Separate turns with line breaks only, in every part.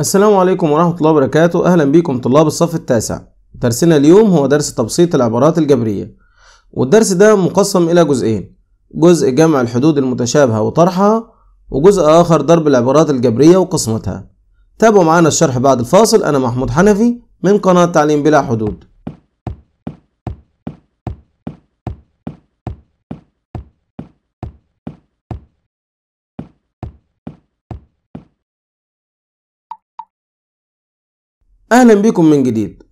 السلام عليكم ورحمة الله وبركاته أهلا بكم طلاب الصف التاسع درسنا اليوم هو درس تبسيط العبارات الجبرية والدرس ده مقسم إلى جزئين جزء جمع الحدود المتشابهة وطرحها وجزء آخر ضرب العبارات الجبرية وقسمتها تابعوا معانا الشرح بعد الفاصل أنا محمود حنفي من قناة تعليم بلا حدود اهلا بيكم من جديد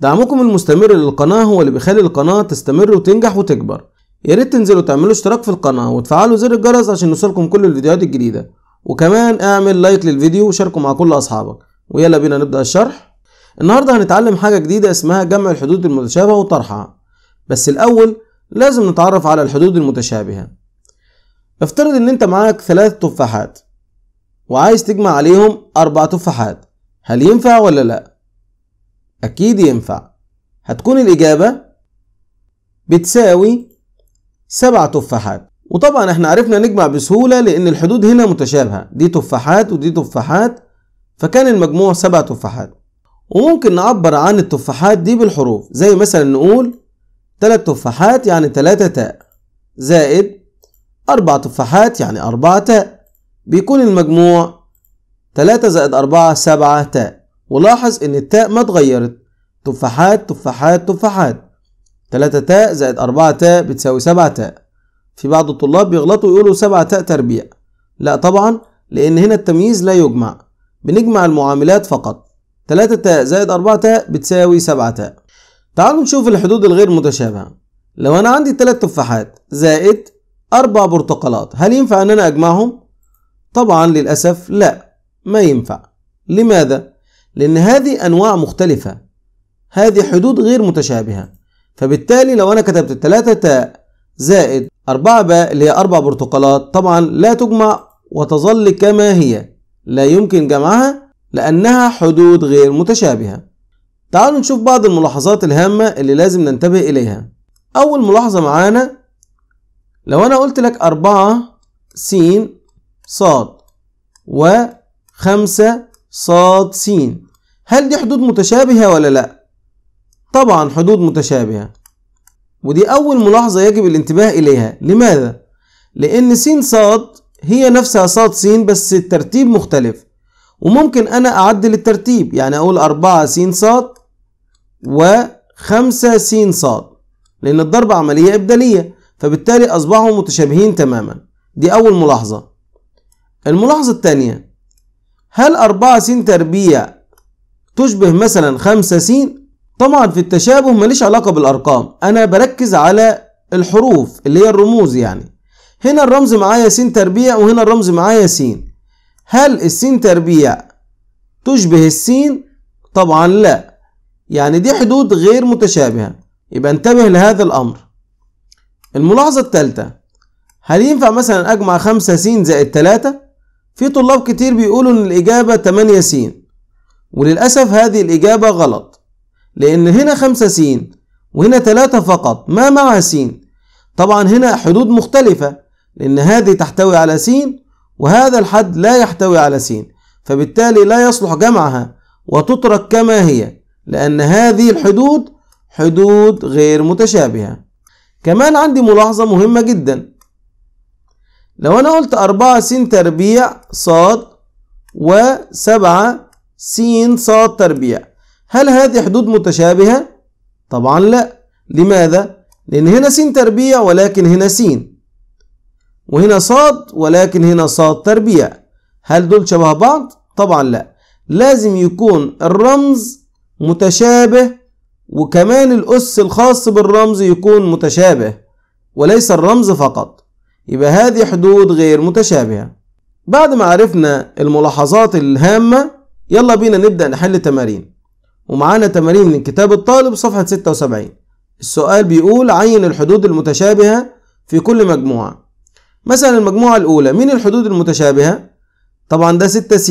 دعمكم المستمر للقناة هو اللي بيخلي القناة تستمر وتنجح وتكبر يا ريت تنزلوا تعملوا اشتراك في القناة وتفعلوا زر الجرس عشان يوصلكم كل الفيديوهات الجديدة وكمان اعمل لايك للفيديو وشاركه مع كل اصحابك ويلا بينا نبدأ الشرح النهاردة هنتعلم حاجة جديدة اسمها جمع الحدود المتشابهة وطرحها بس الاول لازم نتعرف على الحدود المتشابهة افترض ان انت معاك ثلاث تفاحات وعايز تجمع عليهم اربع تفاحات هل ينفع ولا لأ؟ أكيد ينفع هتكون الإجابة بتساوي سبع تفاحات وطبعا احنا عرفنا نجمع بسهولة لأن الحدود هنا متشابهة دي تفاحات ودي تفاحات فكان المجموع سبع تفاحات وممكن نعبر عن التفاحات دي بالحروف زي مثلا نقول تلات تفاحات يعني تلاتة تاء زائد أربع تفاحات يعني أربعة تاء بيكون المجموع تلاتة زائد أربعة سبعة تاء ولاحظ إن التاء ما اتغيرت تفاحات تفاحات تفاحات تلاتة تاء زائد أربعة تاء بتساوي سبعة تاء في بعض الطلاب بيغلطوا يقولوا سبعة تاء تربيع لا طبعا لأن هنا التمييز لا يجمع بنجمع المعاملات فقط تلاتة تاء زائد أربعة تاء بتساوي سبعة تاء تعالوا نشوف الحدود الغير متشابهة لو أنا عندي تلات تفاحات زائد أربع برتقالات هل ينفع إن أنا أجمعهم؟ طبعا للأسف لا ما ينفع لماذا؟ لأن هذه أنواع مختلفة هذه حدود غير متشابهة فبالتالي لو أنا كتبت 3 تاء زائد 4 باء اللي هي 4 برتقالات طبعا لا تجمع وتظل كما هي لا يمكن جمعها لأنها حدود غير متشابهة تعالوا نشوف بعض الملاحظات الهامة اللي لازم ننتبه إليها أول ملاحظة معانا لو أنا قلت لك أربعة س صاد وخمسة صاد س هل دي حدود متشابهة ولا لأ؟ طبعا حدود متشابهة ودي أول ملاحظة يجب الانتباه إليها لماذا؟ لأن س ص هي نفسها ص س بس الترتيب مختلف وممكن أنا أعدل الترتيب يعني أقول أربعة س ص وخمسة س ص لأن الضرب عملية إبدالية فبالتالي أصبحوا متشابهين تماما دي أول ملاحظة الملاحظة الثانية هل أربعة س تربيع تشبه مثلا خمسة س طبعا في التشابه ماليش علاقة بالأرقام أنا بركز على الحروف اللي هي الرموز يعني هنا الرمز معايا س تربيع وهنا الرمز معايا س هل السين تربيع تشبه السين طبعا لا يعني دي حدود غير متشابهة يبقى انتبه لهذا الأمر الملاحظة الثالثة هل ينفع مثلا أجمع خمسة س زائد ثلاثة؟ في طلاب كتير بيقولوا إن الإجابة تمانية س وللأسف هذه الإجابة غلط لأن هنا خمسة سين وهنا ثلاثة فقط ما معها سين طبعا هنا حدود مختلفة لأن هذه تحتوي على سين وهذا الحد لا يحتوي على سين فبالتالي لا يصلح جمعها وتترك كما هي لأن هذه الحدود حدود غير متشابهة كمان عندي ملاحظة مهمة جدا لو أنا قلت أربعة س تربيع ص وسبعة س ص تربيع هل هذه حدود متشابهة؟ طبعا لا لماذا؟ لأن هنا س تربيع ولكن هنا س وهنا ص ولكن هنا ص تربيع هل دول شبه بعض؟ طبعا لا لازم يكون الرمز متشابه وكمان الأس الخاص بالرمز يكون متشابه وليس الرمز فقط يبقى هذه حدود غير متشابهة بعد ما عرفنا الملاحظات الهامة يلا بينا نبدأ نحل تمارين ومعانا تمارين من كتاب الطالب صفحة 76 السؤال بيقول عين الحدود المتشابهة في كل مجموعة مثلا المجموعة الأولى مين الحدود المتشابهة؟ طبعا ده 6 س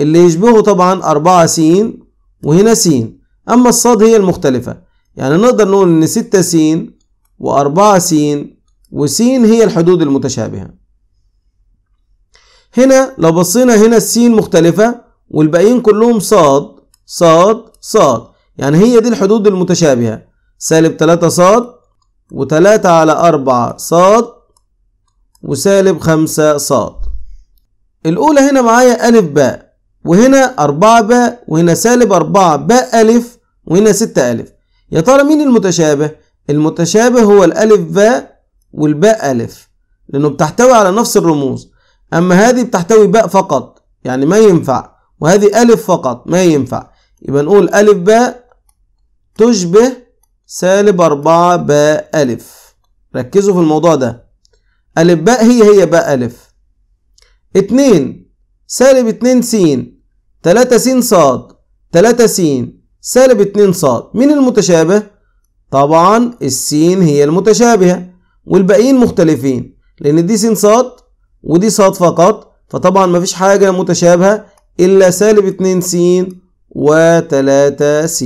اللي يشبهه طبعا 4 س وهنا س أما الصاد هي المختلفة يعني نقدر نقول إن 6 س و4 س وس هي الحدود المتشابهة هنا لو بصينا هنا السين مختلفة والباقيين كلهم صاد صاد صاد يعني هي دي الحدود المتشابهة سالب 3 صاد و3 على 4 صاد وسالب 5 صاد الأولى هنا معايا ألف باء وهنا 4 باء وهنا سالب 4 باء ألف وهنا 6 ألف يا ترى مين المتشابه؟ المتشابه هو الألف باء والباء ألف لأنه بتحتوي على نفس الرموز أما هذه بتحتوي باء فقط يعني ما ينفع وهذه ألف فقط ما ينفع يبقى نقول ألف باء تشبه سالب أربعة باء ألف ركزوا في الموضوع ده ألف باء هي هي باء ألف اتنين سالب اتنين سين تلاتة سين صاد تلاتة سين سالب اتنين صاد مين المتشابه؟ طبعا السين هي المتشابهة والباقيين مختلفين لأن دي سين صاد ودي صاد فقط فطبعا مفيش حاجة متشابهة إلا سالب 2 س و3 س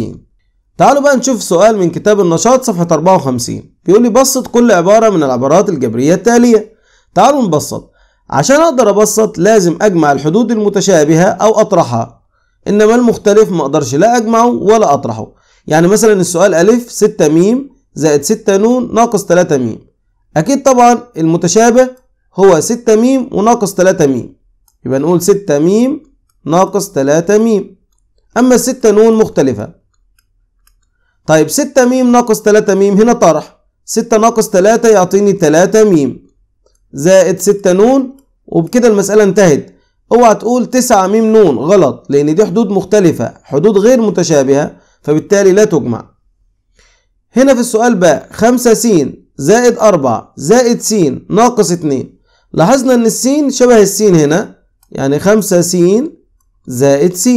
تعالوا بقى نشوف سؤال من كتاب النشاط صفحة 54 بيقول لي بسط كل عبارة من العبارات الجبرية التالية تعالوا نبسط عشان أقدر أبسط لازم أجمع الحدود المتشابهة أو أطرحها إنما المختلف ما أقدرش لا أجمعه ولا أطرحه يعني مثلا السؤال ألف 6 م زائد 6 ن ناقص 3 م أكيد طبعا المتشابه هو 6 م وناقص 3 م يبقى نقول 6 م ناقص 3 م أما 6 ن مختلفة طيب 6 م ناقص 3 م هنا طرح 6 ناقص 3 يعطيني 3 م زائد 6 ن وبكده المسألة انتهت اوعى تقول 9 م ن غلط لأن دي حدود مختلفة حدود غير متشابهة فبالتالي لا تجمع هنا في السؤال بقى 5 س زائد 4 زائد س ناقص 2 لاحظنا ان السين شبه السين هنا يعني 5 س زائد س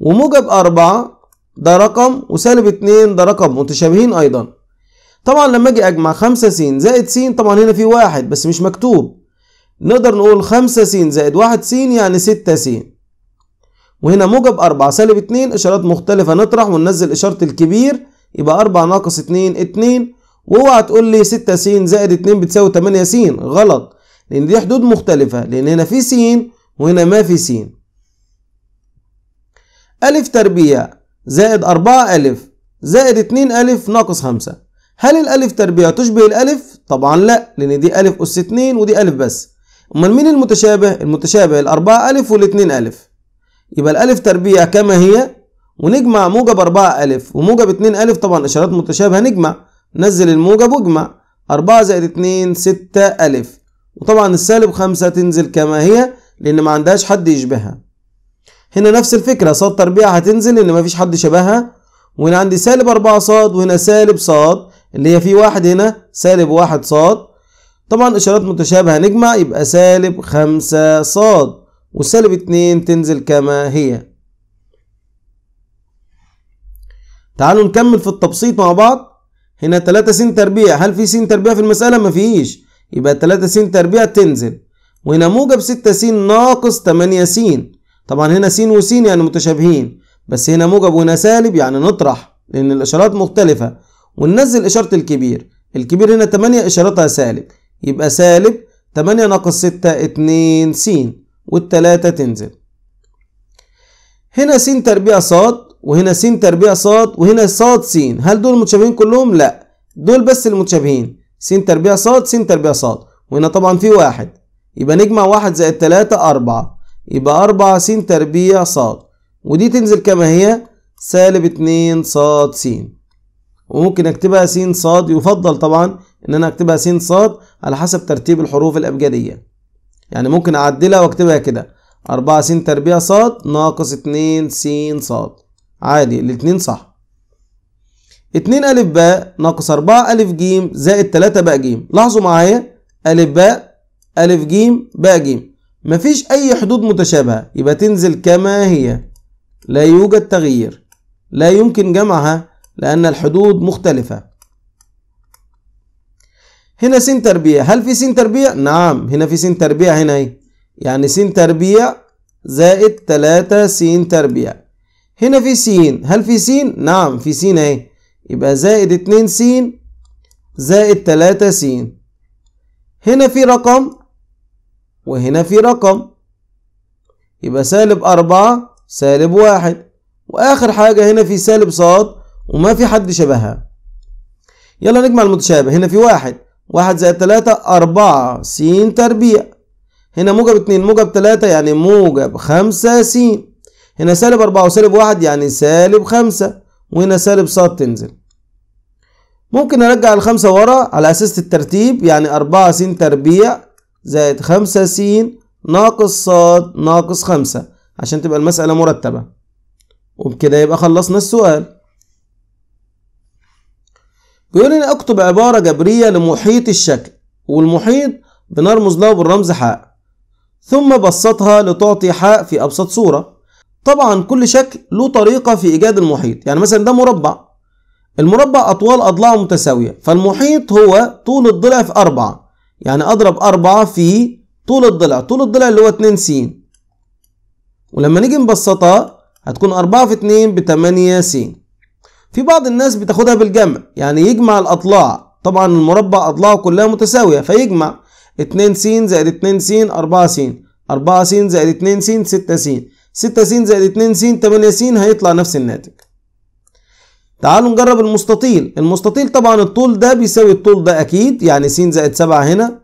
وموجب أربعة ده رقم وسالب اتنين ده رقم متشابهين أيضا طبعا لما أجي أجمع خمسة س زائد س طبعا هنا في واحد بس مش مكتوب نقدر نقول خمسة س زائد واحد س يعني ستة س وهنا موجب أربعة سالب اتنين إشارات مختلفة نطرح وننزل إشارة الكبير يبقى أربعة ناقص اتنين اتنين واوعى تقول لي ستة س زائد اتنين بتساوي تمانية س غلط لان دي حدود مختلفة لان هنا في س وهنا ما في س ألف تربيع زائد أربعة ألف زائد اتنين ألف ناقص خمسة هل الألف تربيع تشبه الألف؟ طبعا لا لأن دي ألف أس اتنين ودي ألف بس أمال مين المتشابه؟ المتشابه الأربعة ألف والاتنين ألف يبقى الألف تربيع كما هي ونجمع موجب أربعة ألف وموجب اتنين ألف طبعا إشارات متشابهة نجمع نزل الموجب واجمع أربعة زائد اتنين ستة ألف وطبعا السالب خمسة تنزل كما هي لأن ما عندهاش حد يشبهها هنا نفس الفكرة صاد تربيع هتنزل لأن مفيش حد شبهها وهنا عندي سالب 4 صاد وهنا سالب صاد اللي هي في واحد هنا سالب واحد صاد طبعا إشارات متشابهة نجمع يبقى سالب 5 صاد وسالب 2 تنزل كما هي تعالوا نكمل في التبسيط مع بعض هنا 3 س تربيع هل في س تربيع في المسألة مفيش يبقى 3 س تربيع تنزل وهنا موجب 6 س ناقص 8 س طبعا هنا س س يعني متشابهين بس هنا موجب وهنا سالب يعني نطرح لأن الإشارات مختلفة وننزل إشارة الكبير الكبير هنا 8 إشارتها سالب يبقى سالب 8 ناقص 6 2 س والتلاتة تنزل هنا س تربيع ص وهنا س تربيع ص وهنا ص س هل دول متشابهين كلهم؟ لا دول بس المتشابهين س تربيع ص س تربيع ص وهنا طبعا في واحد يبقى نجمع واحد زائد تلاتة أربعة يبقى 4 س تربيع ص ودي تنزل كما هي سالب 2 ص س وممكن اكتبها س ص يفضل طبعا ان انا اكتبها س ص على حسب ترتيب الحروف الابجديه يعني ممكن اعدلها واكتبها كده 4 س تربيع ص ناقص 2 س ص عادي الاثنين صح 2 أ ب ناقص 4 أ ج زائد 3 ب ج لاحظوا معايا أ ب أ ج ب ج مفيش أي حدود متشابهة يبقى تنزل كما هي لا يوجد تغيير لا يمكن جمعها لأن الحدود مختلفة هنا س تربيع هل في س تربيع؟ نعم هنا في س تربيع هنا ايه؟ يعني س تربيع زائد تلاتة س تربيع هنا في س هل في س؟ نعم في س ايه؟ يبقى زائد اتنين س زائد تلاتة س هنا في رقم وهنا في رقم يبقى سالب أربعة سالب واحد وآخر حاجة هنا في سالب صاد وما في حد شبهها يلا نجمع المتشابه هنا في واحد واحد زائد تلاتة أربعة س تربيع هنا موجب اتنين موجب تلاتة يعني موجب خمسة س هنا سالب أربعة وسالب واحد يعني سالب خمسة وهنا سالب صاد تنزل ممكن أرجع الخمسة ورا على أساس الترتيب يعني أربعة س تربيع زائد خمسة س ناقص ص ناقص خمسة عشان تبقى المسألة مرتبة وبكده يبقى خلصنا السؤال بيقول لي اكتب عبارة جبرية لمحيط الشكل والمحيط بنرمز له بالرمز حاء ثم بسطها لتعطي حاء في أبسط صورة طبعا كل شكل له طريقة في إيجاد المحيط يعني مثلا ده مربع المربع أطوال أضلاعه متساوية فالمحيط هو طول الضلع في أربعة يعني اضرب اربعة في طول الضلع طول الضلع اللي هو اتنين س ولما نيجي نبسطها هتكون اربعة في اتنين بتمانية س في بعض الناس بتاخدها بالجمع يعني يجمع الاضلاع طبعا المربع اضلاعه كلها متساوية فيجمع اتنين س زائد اتنين س اربعة س اربعة س زائد اتنين س ستة س ستة س زائد اتنين س تمانية س هيطلع نفس الناتج تعالوا نجرب المستطيل المستطيل طبعا الطول ده بيساوي الطول ده أكيد يعني س زائد 7 هنا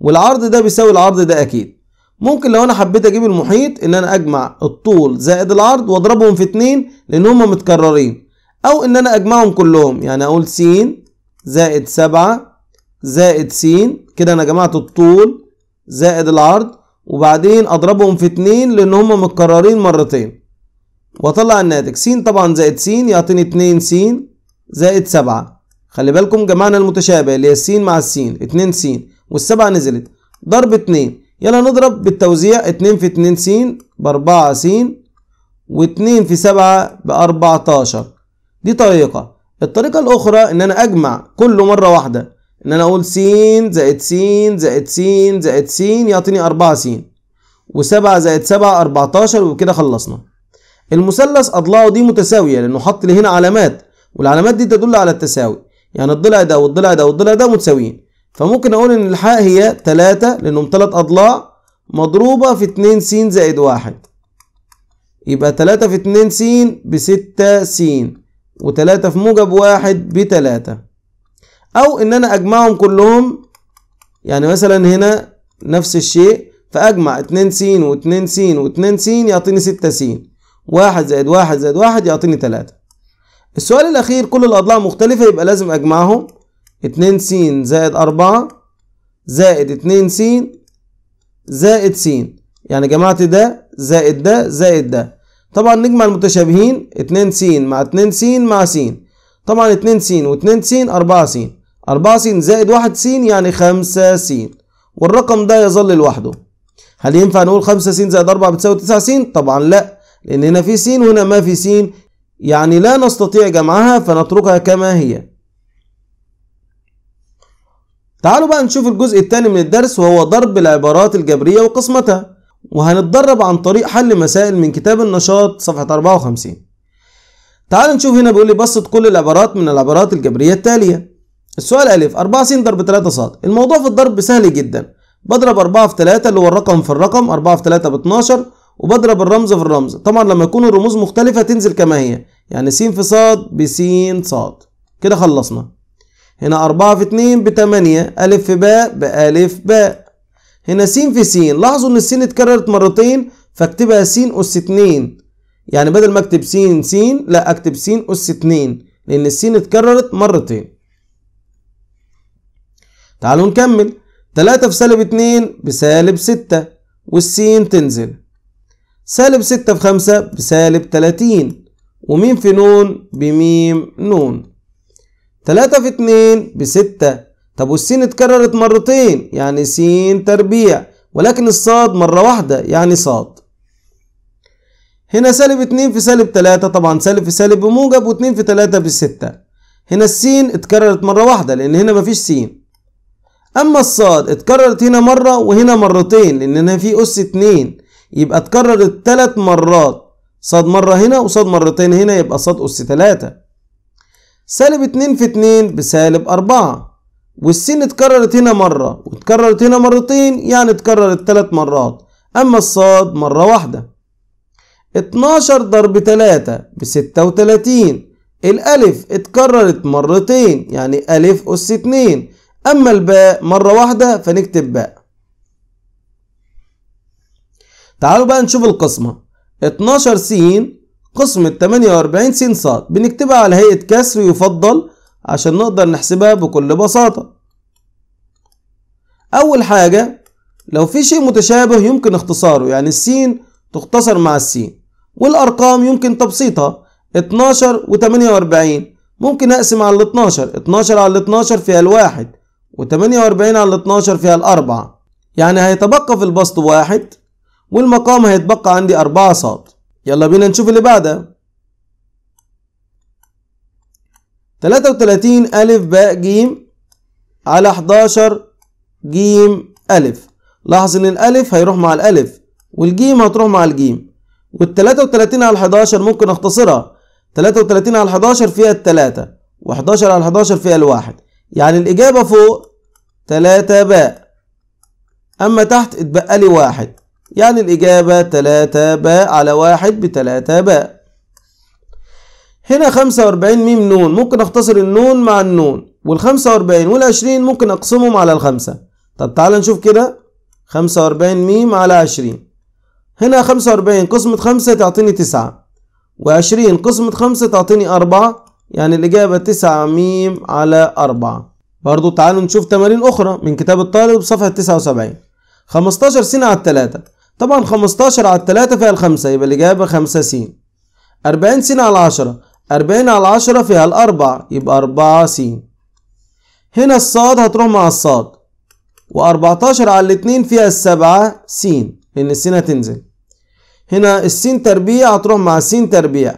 والعرض ده بيساوي العرض ده أكيد ممكن لو أنا حبيت أجيب المحيط إن أنا أجمع الطول زائد العرض وأضربهم في اتنين لأن هما متكررين أو إن أنا أجمعهم كلهم يعني أقول س زائد 7 زائد س كده أنا جمعت الطول زائد العرض وبعدين أضربهم في اتنين لأن هما متكررين مرتين وطلع الناتج س طبعا زائد س يعطيني 2 س زائد 7 خلي بالكم جمعنا المتشابه اللي هي س مع السين 2 س والسبعة نزلت ضرب 2 يلا نضرب بالتوزيع 2 في 2 س ب 4 س و2 في 7 ب 14 دي طريقة الطريقة الأخرى إن أنا أجمع كله مرة واحدة إن أنا أقول س زائد س زائد س زائد س يعطيني 4 س و7 زائد 7 14 وبكده خلصنا المثلث اضلاعه دي متساويه لانه حط لي هنا علامات والعلامات دي تدل على التساوي يعني الضلع ده والضلع ده والضلع ده متساويين فممكن اقول ان الحاء هي 3 لانهم 3 اضلاع مضروبه في 2 س زائد 1 يبقى 3 في 2 س ب 6 س و3 في موجب 1 ب 3 او ان انا اجمعهم كلهم يعني مثلا هنا نفس الشيء فاجمع 2 س و2 س و2 س يعطيني 6 س واحد زائد واحد زائد واحد يعطيني تلاتة السؤال الأخير كل الأضلاع مختلفة يبقى لازم أجمعهم اتنين س زائد أربعة زائد اتنين س زائد س يعني جمعت ده زائد ده زائد ده طبعا نجمع المتشابهين اتنين س مع اتنين س مع س طبعا اتنين س واتنين س أربعة س أربعة س زائد واحد س يعني خمسة س والرقم ده يظل لوحده هل ينفع نقول خمسة س زائد أربعة بتساوي تسعة س؟ طبعا لأ لأن هنا في سين وهنا ما في سين يعني لا نستطيع جمعها فنتركها كما هي تعالوا بقى نشوف الجزء الثاني من الدرس وهو ضرب العبارات الجبرية وقسمتها وهنتدرب عن طريق حل مسائل من كتاب النشاط صفحة 54 تعالوا نشوف هنا بيقول لي بسط كل العبارات من العبارات الجبرية التالية السؤال ألف 4 س ضرب 3 ص الموضوع في الضرب سهل جدا بضرب 4 في 3 اللي هو الرقم في الرقم 4 في 3 ب 12 وبضرب الرمز في الرمز طبعا لما يكون الرموز مختلفة تنزل كما هي يعني س في ص ب ص كده خلصنا هنا أربعة في اتنين بتمانية أ في ب بألف ب هنا س في س لاحظوا إن الس اتكررت مرتين فاكتبها س أس اتنين يعني بدل ما أكتب س س لا أكتب س أس اتنين لأن الس اتكررت مرتين تعالوا نكمل تلاتة في سالب اتنين بسالب ستة والسين تنزل سالب ستة في خمسة بسالب تلاتين وميم في نون بميم نون تلاتة في اتنين بستة طب والسين اتكررت مرتين يعني سين تربيع ولكن الصاد مرة واحدة يعني صاد هنا سالب اتنين في سالب تلاتة طبعا سالب في سالب بموجب واتنين في تلاتة بستة هنا السين اتكررت مرة واحدة لأن هنا مفيش سين أما الصاد اتكررت هنا مرة وهنا مرتين لأن هنا في أس اتنين يبقى اتكررت ثلاث مرات صاد مرة هنا وصاد مرتين هنا يبقى صاد أس ثلاثة سالب اتنين في اتنين بسالب أربعة والسين اتكررت هنا مرة واتكررت هنا مرتين يعني اتكررت ثلاث مرات أما الصاد مرة واحدة اتناشر ضرب تلاتة بستة وتلاتين الألف اتكررت مرتين يعني ألف أس اتنين أما الباء مرة واحدة فنكتب باء تعالوا بقى نشوف القسمة 12 س قسمة 48 س ص بنكتبها على هيئة كسر يفضل عشان نقدر نحسبها بكل بساطة أول حاجة لو في شيء متشابه يمكن اختصاره يعني السين تختصر مع السين والأرقام يمكن تبسيطها 12 و 48 ممكن أقسم على ال 12 12 على ال 12 فيها الواحد و 48 على ال 12 فيها الأربعة يعني هيتبقى في البسط واحد والمقام هيتبقى عندي أربعة صاد يلا بينا نشوف اللي بعده 33 ألف باء جيم على 11 جيم ألف لاحظ إن الألف هيروح مع الألف والجيم هتروح مع الجيم وال 33 على 11 ممكن أختصرها 33 على 11 فيها التلاتة و11 على 11 فيها الواحد يعني الإجابة فوق 3 باء أما تحت اتبقى لي واحد يعني الإجابة تلاتة باء على واحد بتلاتة باء هنا خمسة وأربعين ميم نون ممكن أختصر النون مع النون والخمسة وأربعين والعشرين ممكن أقسمهم على الخمسة طب تعال نشوف كده خمسة وأربعين ميم على عشرين هنا خمسة وأربعين قسمة خمسة تعطيني تسعة وعشرين قسمة خمسة تعطيني أربعة يعني الإجابة تسعة ميم على أربعة برضو تعالوا نشوف تمارين أخرى من كتاب الطالب صفحة تسعة وسبعين خمستاشر سنة على التلاتة طبعا 15 على 3 فيها الخمسة يبقى الإجابة 5 س 40 س على 10 40 على 10 فيها الأربع يبقى 4 س هنا الصاد هتروح مع الصاد و14 على الاتنين فيها السبعة س لأن السين هتنزل هنا السين تربيع هتروح مع السين تربيع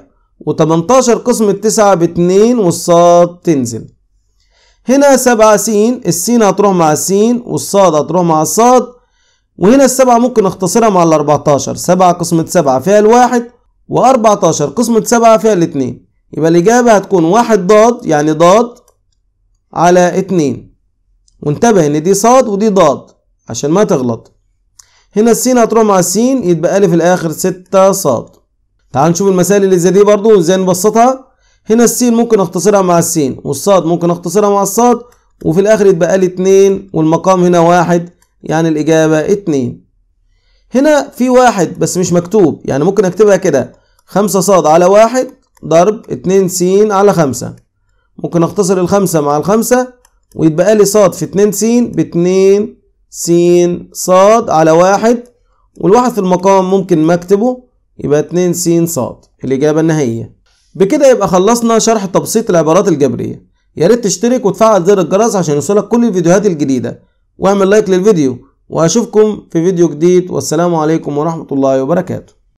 و18 قسم التسعة باتنين والصاد تنزل هنا سبعة س السين هتروح مع السين والصاد هتروح مع الصاد وهنا السبعة ممكن اختصرها مع ال 14 قسمة سبعة فيها الواحد و14 قسمة سبعة فيها الاتنين يبقى الإجابة هتكون واحد ضاد يعني ضاد على اتنين وانتبه إن دي صاد ودي ضاد عشان ما تغلط هنا السين هتروح مع السين يتبقى لي في الآخر ستة صاد تعال نشوف المسائل اللي زي دي برضو وإزاي نبسطها هنا السين ممكن اختصرها مع السين والصاد ممكن اختصرها مع الصاد وفي الآخر يتبقى لي اتنين والمقام هنا واحد يعني الإجابة اتنين هنا في واحد بس مش مكتوب يعني ممكن أكتبها كده خمسة ص على واحد ضرب اتنين س على خمسة ممكن أختصر الخمسة مع الخمسة ويتبقى لي ص في اتنين س باتنين س ص على واحد والواحد في المقام ممكن ما أكتبه يبقى اتنين س ص الإجابة النهائية بكده يبقى خلصنا شرح تبسيط العبارات الجبرية ياريت تشترك وتفعل زر الجرس عشان يوصلك كل الفيديوهات الجديدة واعمل لايك للفيديو واشوفكم في فيديو جديد والسلام عليكم ورحمة الله وبركاته